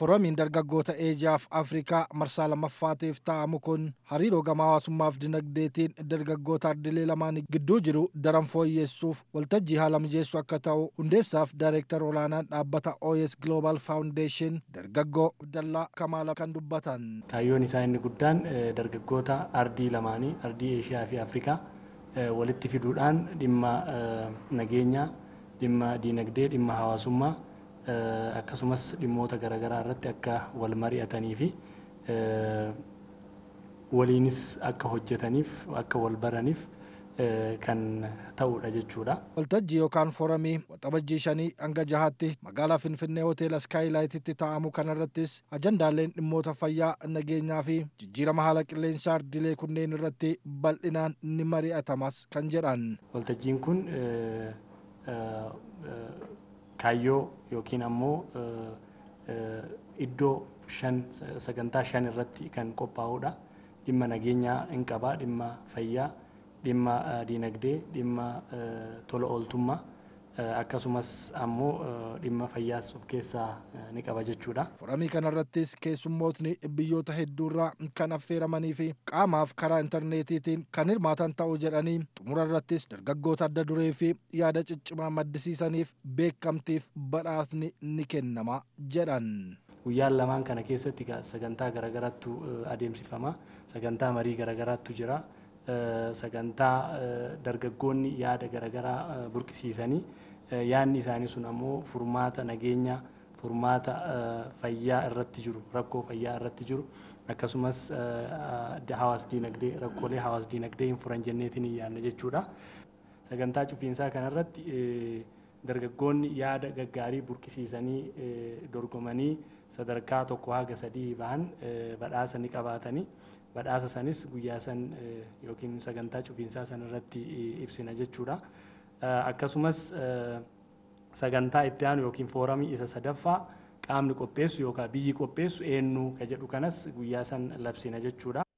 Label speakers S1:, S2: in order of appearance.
S1: foramiin dargaggoota eejaaf afrikaa marsaa lammaffaatiif ta'amu kun hariiroo gama hawaasummaaf dinagdeetiin dargaggoota ardilee lamaanii gidduu jiru daran fooyyessuuf waltajjii haala mijeessu akka ta'u hundeessaaf daayireektar olaanaan dhaabbata OS Global Foundation dargaggoo dallaa Kamaala kan dubbatan.
S2: Kaayyoon isaa inni guddaan eh, dargaggoota ardii lamaanii ardii Eeshiyaa fi Afrikaa eh, walitti fiduudhaan dhimma eh, nageenyaa dhimma dinagdee dhimma hawaasummaa Eh, akkasumas dhimmoota garaa irratti akka wal mari'atanii fi eh, waliinis
S1: akka hojjetaniif akka wal baraniif eh, kan ta'udha jechuudha. Waltajjii yookaan fooramii waxabajjii shanii hanga jahaatti magaalaa Finfinnee hoteela Skaayilaayititti taa'amu irrattis ajandaaleen dhimmoota fayyaa nageenyaa fi jijjiirama haala qilleensaa ardilee kunneen irratti bal'inaan ni mari'atamas kan jedhan. Waltajjiin kun kaayyoo yookiin ammoo eh,
S2: eh, iddoo shan sagantaa shan irratti kan qophaa'udha. Dhimma nageenyaa hin qabaa, dhimma fayyaa, dhimma eh, diinagdee, dhimma tola
S1: ooltummaa. Eh, akkasumas ammoo eh, dhimma fayyaas of keessaa eh, ni qaba jechuudha. Furamii kanarrattis keessummootni biyyoota hedduurraa kan affeeramanii fi qaamaaf karaa intarneetiitiin kan hirmaatan ta'u jedhanii xumurarrattis dargaggoota adda duree fi yaada ciccimaa maddisiisaniif beekamtiif badhaasni ni kennama jedhan. Guyyaan lamaan kana keessatti sagantaa garagaraattu adeemsifama sagantaa marii
S2: garagaraattu jira. sagantaa dargaggoonni yaada garaagaraa burqisiisanii yaadni isaanii sun ammoo furmaata nageenya furmaata fayyaa irratti jiru rakkoo fayyaa irratti jiru akkasumas hawaas diinagdee rakkoolee hawaas diinagdee hin furan jenneetiin hin jechuudha. Sagantaa cufiinsaa kanarratti dargaggoonni yaada gaggaarii burqisiisanii eh, dorgomanii sadarkaa tokko haga sadii ba'an eh, badhaasa ni qabaatanii badhaasa sanis guyyaa san eh, yookiin sagantaa cufiinsaa san irratti ibsina jechuudha. Akkasumas sagantaa itti aanu yookiin fooramii isa sadaffaa qaamni qopheessu yookaan biyyi qopheessu eenyu ka jedhu kanas guyyaa san labsina jechuudha.